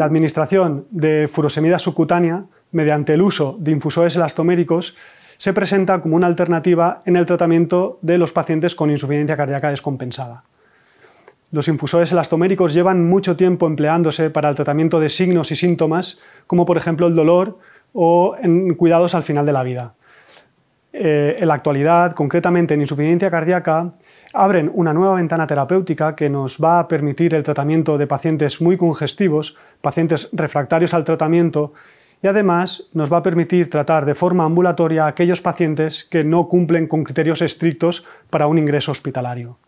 La administración de furosemida subcutánea mediante el uso de infusores elastoméricos se presenta como una alternativa en el tratamiento de los pacientes con insuficiencia cardíaca descompensada. Los infusores elastoméricos llevan mucho tiempo empleándose para el tratamiento de signos y síntomas, como por ejemplo el dolor o en cuidados al final de la vida. Eh, en la actualidad, concretamente en insuficiencia cardíaca, abren una nueva ventana terapéutica que nos va a permitir el tratamiento de pacientes muy congestivos, pacientes refractarios al tratamiento, y además nos va a permitir tratar de forma ambulatoria a aquellos pacientes que no cumplen con criterios estrictos para un ingreso hospitalario.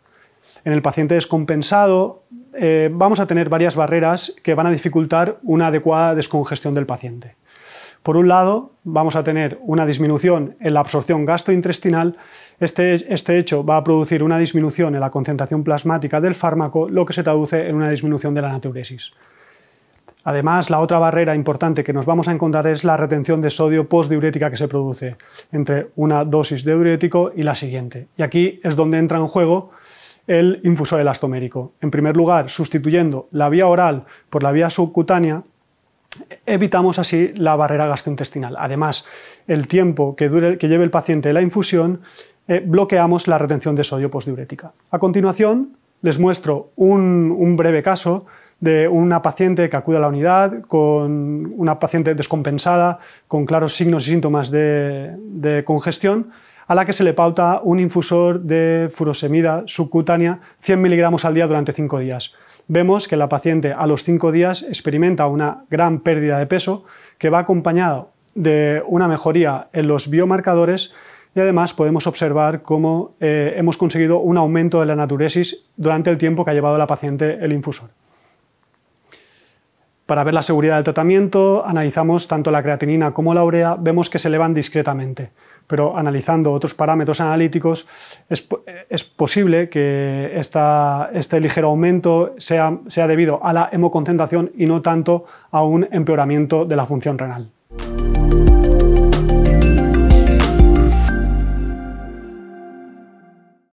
En el paciente descompensado eh, vamos a tener varias barreras que van a dificultar una adecuada descongestión del paciente. Por un lado, vamos a tener una disminución en la absorción gastrointestinal. Este, este, hecho va a producir una disminución en la concentración plasmática del fármaco, lo que se traduce en una disminución de la anateuresis. Además, la otra barrera importante que nos vamos a encontrar es la retención de sodio postdiurética que se produce entre una dosis de diurético y la siguiente. Y aquí es donde entra en juego el infusor elastomérico. En primer lugar, sustituyendo la vía oral por la vía subcutánea, evitamos así la barrera gastrointestinal. Además, el tiempo que, que lleve el paciente la infusión, eh, bloqueamos la retención de sodio postdiurética. A continuación, les muestro un, breve caso de una paciente que acude a la unidad, con una paciente descompensada, con claros signos y síntomas de congestión, a la que se le pauta un infusor de furosemida subcutánea 100 miligramos al día durante 5 días. Vemos que la paciente a los 5 días experimenta una gran pérdida de peso que va acompañado de una mejoría en los biomarcadores y además podemos observar cómo eh, hemos conseguido un aumento de la naturesis durante el tiempo que ha llevado la paciente el infusor. Para ver la seguridad del tratamiento, analizamos tanto la creatinina como la urea, vemos que se elevan discretamente, pero analizando otros parámetros analíticos es, posible que este ligero aumento sea, sea debido a la hemoconcentración y no tanto a un empeoramiento de la función renal.